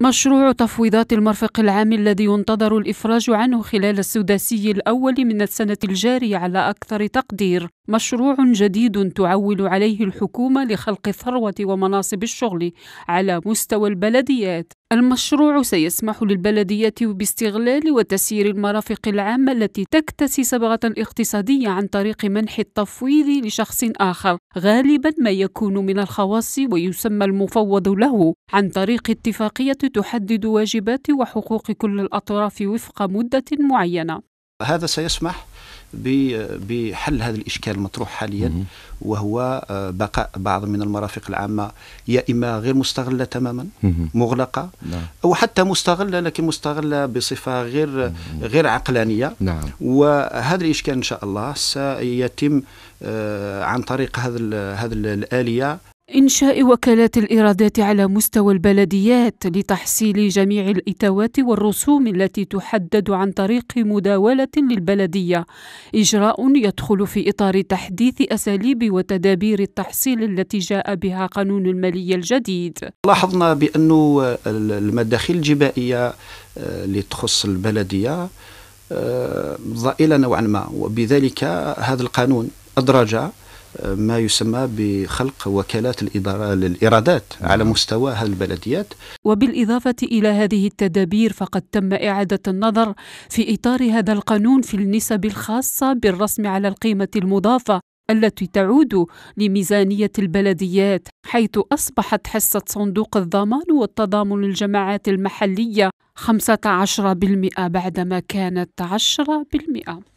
مشروع تفويضات المرفق العام الذي ينتظر الإفراج عنه خلال السداسي الأول من السنة الجارية على أكثر تقدير مشروع جديد تعول عليه الحكومة لخلق الثروة ومناصب الشغل على مستوى البلديات المشروع سيسمح للبلدية باستغلال وتسيير المرافق العامة التي تكتسي صبغة اقتصادية عن طريق منح التفويض لشخص آخر غالبا ما يكون من الخواص ويسمى المفوض له عن طريق اتفاقية تحدد واجبات وحقوق كل الأطراف وفق مدة معينة هذا سيسمح بحل هذا الاشكال المطروح حاليا وهو آه، بقاء بعض من المرافق العامه يا اما غير مستغله تماما مغلقه نعم. او حتى مستغله لكن مستغله بصفه غير غير عقلانيه نعم. وهذا الاشكال ان شاء الله سيتم آه، عن طريق هذا هذا الاليه إنشاء وكالات الإيرادات على مستوى البلديات لتحصيل جميع الإتاوات والرسوم التي تحدد عن طريق مداولة للبلدية، إجراء يدخل في إطار تحديث أساليب وتدابير التحصيل التي جاء بها قانون المالية الجديد. لاحظنا بأن المداخل الجبائية آه، اللي تخص البلدية آه، ضئيلة نوعا ما، وبذلك هذا القانون أدرج ما يسمى بخلق وكالات الإدارة للايرادات نعم. على مستوى البلديات وبالإضافة إلى هذه التدابير فقد تم إعادة النظر في إطار هذا القانون في النسب الخاصة بالرسم على القيمة المضافة التي تعود لميزانية البلديات حيث أصبحت حصة صندوق الضمان والتضامن للجماعات المحلية 15% بعدما كانت 10%